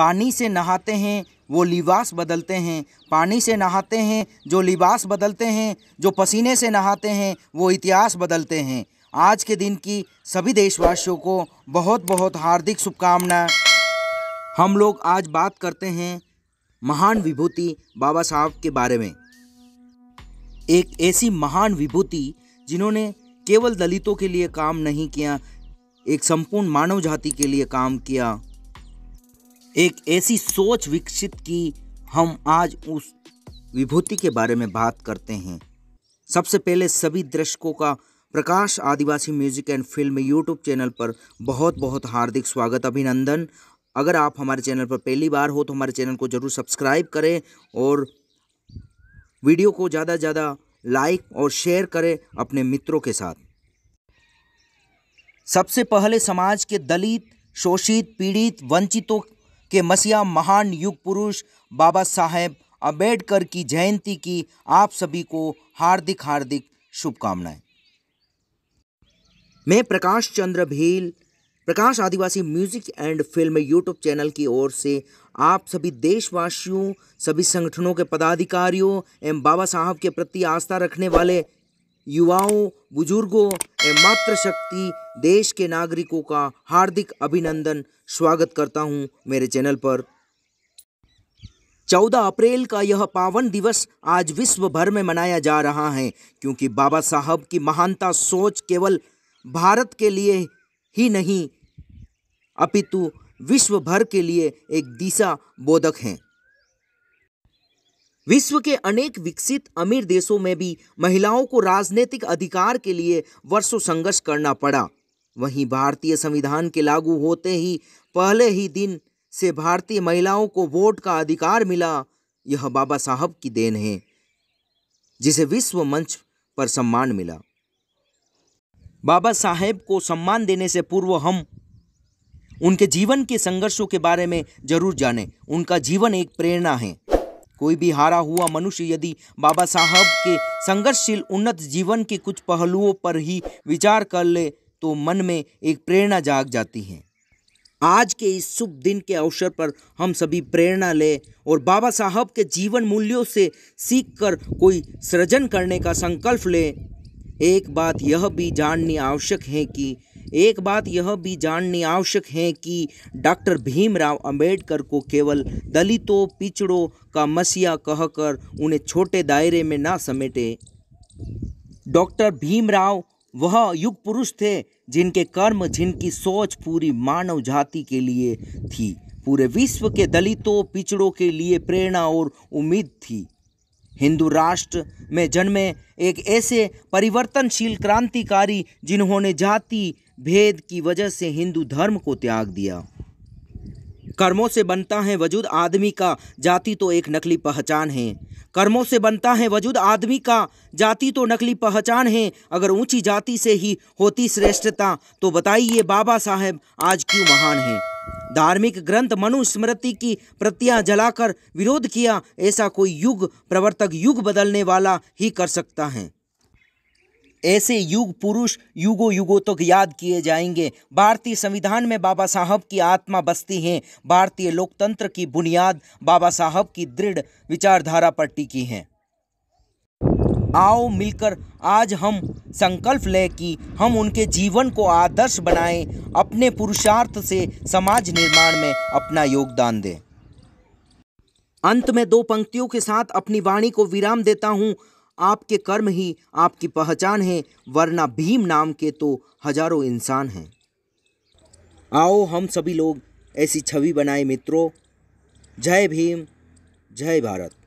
पानी से नहाते हैं वो लिबास बदलते हैं पानी से नहाते हैं जो लिबास बदलते हैं जो पसीने से नहाते हैं वो इतिहास बदलते हैं आज के दिन की सभी देशवासियों को बहुत बहुत हार्दिक शुभकामना हम लोग आज बात करते हैं महान विभूति बाबा साहब के बारे में एक ऐसी महान विभूति जिन्होंने केवल दलितों के लिए काम नहीं किया एक संपूर्ण मानव जाति के लिए काम किया एक ऐसी सोच विकसित की हम आज उस विभूति के बारे में बात करते हैं सबसे पहले सभी दर्शकों का Prakash Adivasi music and film YouTube channel पर बहुत बहुत हार्दिक स्वागत अभिनंदन अगर आप हमारे चैनल पर पहली बार हो तो हमारे चैनल को ज़रूर सब्सक्राइब करें और वीडियो को ज़्यादा से ज़्यादा लाइक और शेयर करें अपने मित्रों के साथ सबसे पहले समाज के दलित शोषित पीड़ित वंचितों कि मसीहा महान युग पुरुष बाबा साहेब अम्बेडकर की जयंती की आप सभी को हार्दिक हार्दिक शुभकामनाएं मैं Prakash Chandra Bhil Prakash Adivasi music and film YouTube channel की ओर से आप सभी देशवासियों सभी संगठनों के पदाधिकारियों एवं बाबा साहब के प्रति आस्था रखने वाले युवाओं बुजुर्गों मातृशक्ति देश के नागरिकों का हार्दिक अभिनंदन स्वागत करता हूं मेरे चैनल पर 14 अप्रैल का यह पावन दिवस आज विश्व भर में मनाया जा रहा है क्योंकि बाबा साहब की महानता सोच केवल भारत के लिए ही नहीं अपितु विश्व भर के लिए एक दिशा बोधक हैं विश्व के अनेक विकसित अमीर देशों में भी महिलाओं को राजनीतिक अधिकार के लिए वर्षों संघर्ष करना पड़ा वहीं भारतीय संविधान के लागू होते ही पहले ही दिन से भारतीय महिलाओं को वोट का अधिकार मिला यह बाबा साहब की देन है जिसे विश्व मंच पर सम्मान मिला बाबा साहेब को सम्मान देने से पूर्व हम उनके जीवन के संघर्षों के बारे में जरूर जानें उनका जीवन एक प्रेरणा है कोई भी हारा हुआ मनुष्य यदि बाबा साहब के संघर्षशील उन्नत जीवन के कुछ पहलुओं पर ही विचार कर ले तो मन में एक प्रेरणा जाग जाती है आज के इस शुभ दिन के अवसर पर हम सभी प्रेरणा लें और बाबा साहब के जीवन मूल्यों से सीखकर कोई सृजन करने का संकल्प लें एक बात यह भी जाननी आवश्यक है कि एक बात यह भी जाननी आवश्यक है कि डॉक्टर भीमराव अंबेडकर को केवल दलितों पिछड़ों का मसीहा कहकर उन्हें छोटे दायरे में ना समेटे डॉक्टर भीमराव वह युग पुरुष थे जिनके कर्म जिनकी सोच पूरी मानव जाति के लिए थी पूरे विश्व के दलितों पिछड़ों के लिए प्रेरणा और उम्मीद थी हिंदू राष्ट्र में जन्मे एक ऐसे परिवर्तनशील क्रांतिकारी जिन्होंने जाति भेद की वजह से हिंदू धर्म को त्याग दिया कर्मों से बनता है वजूद आदमी का जाति तो एक नकली पहचान है कर्मों से बनता है वजूद आदमी का जाति तो नकली पहचान है अगर ऊंची जाति से ही होती श्रेष्ठता तो बताइए बाबा साहब आज क्यों महान हैं धार्मिक ग्रंथ मनुस्मृति की प्रतियां जलाकर विरोध किया ऐसा कोई युग प्रवर्तक युग बदलने वाला ही कर सकता है ऐसे युग पुरुष युगो युगों तक तो याद किए जाएंगे भारतीय संविधान में बाबा साहब की आत्मा बसती है भारतीय लोकतंत्र की बुनियाद बाबा साहब की दृढ़ विचारधारा पर टिकी है आओ मिलकर आज हम संकल्प लें कि हम उनके जीवन को आदर्श बनाएं अपने पुरुषार्थ से समाज निर्माण में अपना योगदान दें अंत में दो पंक्तियों के साथ अपनी वाणी को विराम देता हूँ आपके कर्म ही आपकी पहचान है वरना भीम नाम के तो हजारों इंसान हैं आओ हम सभी लोग ऐसी छवि बनाए मित्रों जय भीम जय भारत